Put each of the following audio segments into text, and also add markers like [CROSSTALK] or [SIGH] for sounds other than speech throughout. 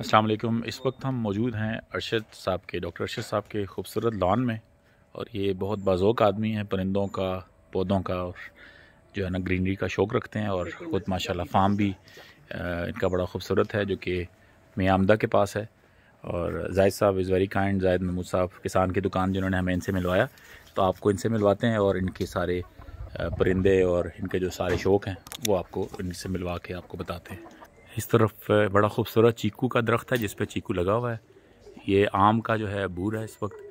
असलम इस वक्त हम मौजूद हैं अरशद साहब के डॉक्टर अरशद साहब के खूबसूरत लॉन में और ये बहुत बाजोक आदमी हैं परिंदों का पौधों का और जो है ना ग्रीनरी का शौक़ रखते हैं और ख़ुद माशाल्लाह फार्म भी इनका बड़ा खूबसूरत है जो कि मियामदा के पास है और जायद साहब इज़ वेरी काइंड जायद महमूद साहब किसान की दुकान जिन्होंने हमें इनसे मिलवाया तो आपको इनसे मिलवाते हैं और इनके सारे परिंदे और इनके जो सारे शौक़ हैं वो आपको इनसे मिलवा के आपको बताते हैं इस तरफ बड़ा खूबसूरत चीकू का दरख्त है जिस पर चीकू लगा हुआ है ये आम का जो है बूर है इस वक्त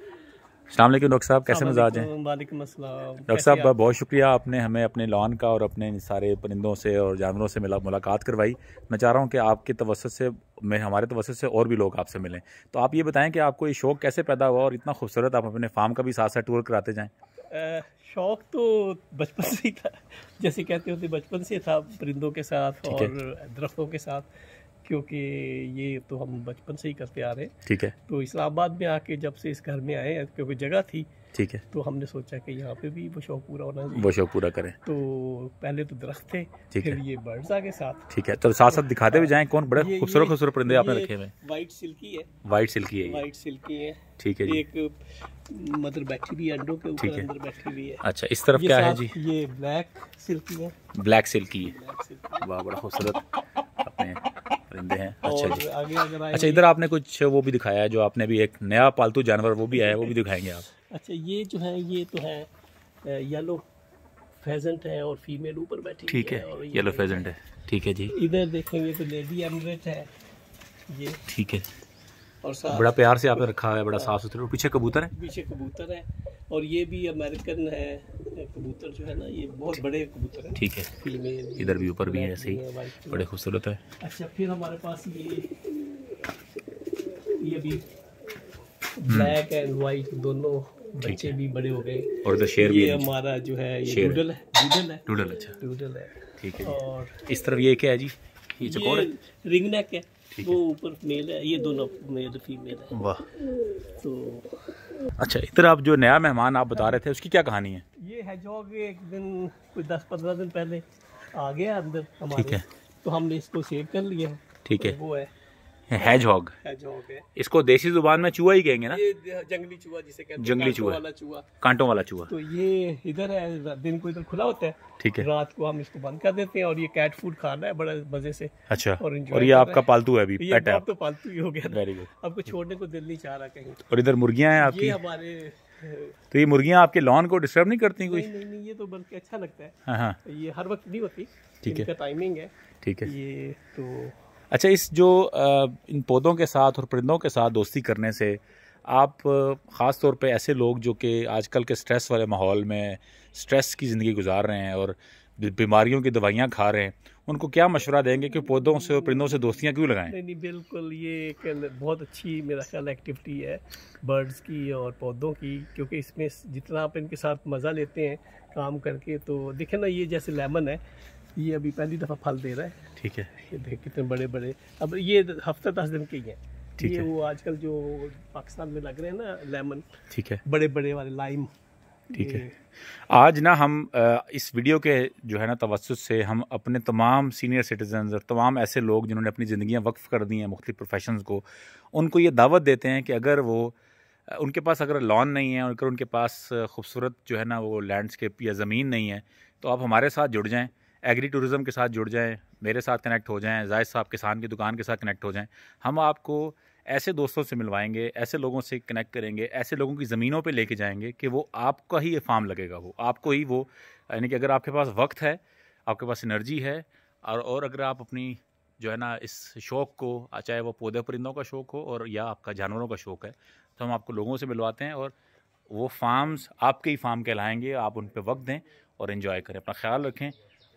अल्लाम डॉक्टर साहब कैसे मजाज हैं डॉक्टर साहब बहुत शुक्रिया आपने हमें अपने लॉन का और अपने सारे परिंदों से और जानवरों से मिला मुलाकात करवाई मैं चाह रहा हूँ कि आपके तवसत से मैं हमारे तवसत से और भी लोग आपसे मिलें तो आप ये बताएं कि आपको ये शौक़ कैसे पैदा हुआ और इतना खूबसूरत आप अपने फार्म का भी साथ साथ टूर कराते जाएँ शौक तो बचपन से ही था जैसे कहते होते बचपन से था परिंदों के साथ और दरख्तों के साथ क्योंकि ये तो हम बचपन से ही करते आ रहे हैं ठीक है तो इस्लामाबाद में आके जब से इस घर में आए क्योंकि जगह थी ठीक है तो हमने सोचा कि यहाँ पे भी वो शौक पूरा होना वो शौक पूरा करें तो पहले तो दरख्त थे ठीक है ये बर्ड्स के साथ ठीक है तो साथ साथ दिखाते भी जाएं कौन बड़े खूबसूरत खूबसूरत परिंदे आपने रखे हुए वाइट सिल्की है वाइट सिल्की है वाइट सिल्की है ठीक है एक मदर बैठी भी अंडो के ऊपर अंदर बैठी हुई है अच्छा इस तरफ क्या है जी ये ब्लैक सिल्की है ब्लैक सिल्की है वाह बड़ा खूबसूरत अपने परिंदे हैं अच्छा जी अच्छा इधर आपने कुछ वो भी दिखाया है जो आपने भी एक नया पालतू जानवर वो भी आया है वो भी [LAUGHS] दिखाएंगे आप अच्छा ये जो है ये तो है येलो फेजेंट है और फीमेल ऊपर बैठी ठीक है येलो फेजेंट है ठीक है जी इधर देखेंगे तो लेडी एमरेट है ये ठीक है और बड़ा प्यार से आपने रखा है बड़ा साफ सुथरा पीछे कबूतर है पीछे कबूतर है और ये भी अमेरिकन है कबूतर जो है ना ये बहुत बड़े कबूतर है ठीक है इधर भी ऊपर भी है ऐसे ही बड़े खूबसूरत है अच्छा फिर हमारे पास ये ये भी ब्लैक एंड वाइट दोनों बच्चे भी बड़े हो गए और इधर शेर ये हमारा जो है ये डूडल है डूडल है डूडल अच्छा डूडल है ठीक है और इस तरफ ये क्या है जी ये चकोर है रिंग नेक है वो ऊपर मेल है ये दोनों मेल फीमेल है वाह तो अच्छा इधर आप जो नया मेहमान आप बता रहे थे उसकी क्या कहानी है ये है हैजॉग एक दिन कोई दस पंद्रह दिन पहले आ गया अंदर हमारे तो हमने इसको सेव कर लिया ठीक है तो वो है हैज हॉग है इसको देसी जुबान में चूहा ही कहेंगे ना जंगली चूहा जिसे कहते हैं जंगली चूहा वाला चूहा कांटों वाला चूहा तो ये इधर है दिन को इधर खुला होता है ठीक है रात को हम इसको बंद कर देते हैं और ये कैट फूड खा रहा है बड़ा मजे से अच्छा और, और ये आपका पालतू है अभी पेट है तो पालतू ही हो गया वेरी गुड आपको छोड़ने को दिल नहीं चाह रहा कहीं और इधर मुर्गियां हैं आपकी हमारे तो ये मुर्गियां आपके लॉन को डिस्टर्ब नहीं करती कोई नहीं नहीं ये तो बल्कि अच्छा लगता है हाँ, हाँ। ये हर वक्त नहीं होती ठीक है टाइमिंग है ठीक है ये तो अच्छा इस जो इन पौधों के साथ और परिंदों के साथ दोस्ती करने से आप ख़ास तौर पे ऐसे लोग जो कि आजकल के स्ट्रेस वाले माहौल में स्ट्रेस की ज़िंदगी गुजार रहे हैं और बीमारियों की दवाइयाँ खा रहे हैं उनको क्या मशवरा देंगे कि पौधों से और परिंदों से दोस्तियाँ क्यों लगाएं नहीं नहीं बिल्कुल ये एक बहुत अच्छी मेरा ख्याल एक्टिविटी है बर्ड्स की और पौधों की क्योंकि इसमें जितना आप इनके साथ मज़ा लेते हैं काम करके तो देखें ना ये जैसे लेमन है ये अभी पहली दफ़ा फल दे रहा है ठीक है ये देख कितने बड़े बड़े अब ये हफ्ता दस दिन के ही हैं ठीक है वो आजकल जो पाकिस्तान में लग रहे हैं ना लेमन ठीक है बड़े बड़े वाले लाइम ठीक है आज ना हम इस वीडियो के जो है ना तवसत से हम अपने तमाम सीनियर सिटीजन और तमाम ऐसे लोग जिन्होंने अपनी ज़िंदियाँ वक्फ़ कर दी हैं मुख्त प्रोफेशन को उनको ये दावत देते हैं कि अगर वो उनके पास अगर लॉन नहीं है अगर उनके पास खूबसूरत जो है ना वो लैंडस्केप या ज़मीन नहीं है तो आप हमारे साथ जुड़ जाएँ एग्री टूरिज़म के साथ जुड़ जाएँ मेरे साथ कनेक्ट हो जाएँ जायद साहब किसान की दुकान के साथ कनेक्ट हो जाएँ हम आपको ऐसे दोस्तों से मिलवाएंगे ऐसे लोगों से कनेक्ट करेंगे ऐसे लोगों की ज़मीनों पे लेके जाएंगे कि वो आपका ही ये फार्म लगेगा वो आपको ही वो यानी कि अगर आपके पास वक्त है आपके पास एनर्जी है और और अगर आप अपनी जो है ना इस शौक़ को चाहे वो पौधे परिंदों का शौक़ हो और या आपका जानवरों का शौक़ है तो हम आपको लोगों से मिलवाते हैं और वो फार्म्स आपके ही फार्म कहलाएँगे आप उन पर वक्त दें और इन्जॉय करें अपना ख्याल रखें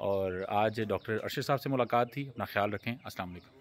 और आज डॉक्टर अरशद साहब से मुलाकात थी अपना ख्याल रखें असल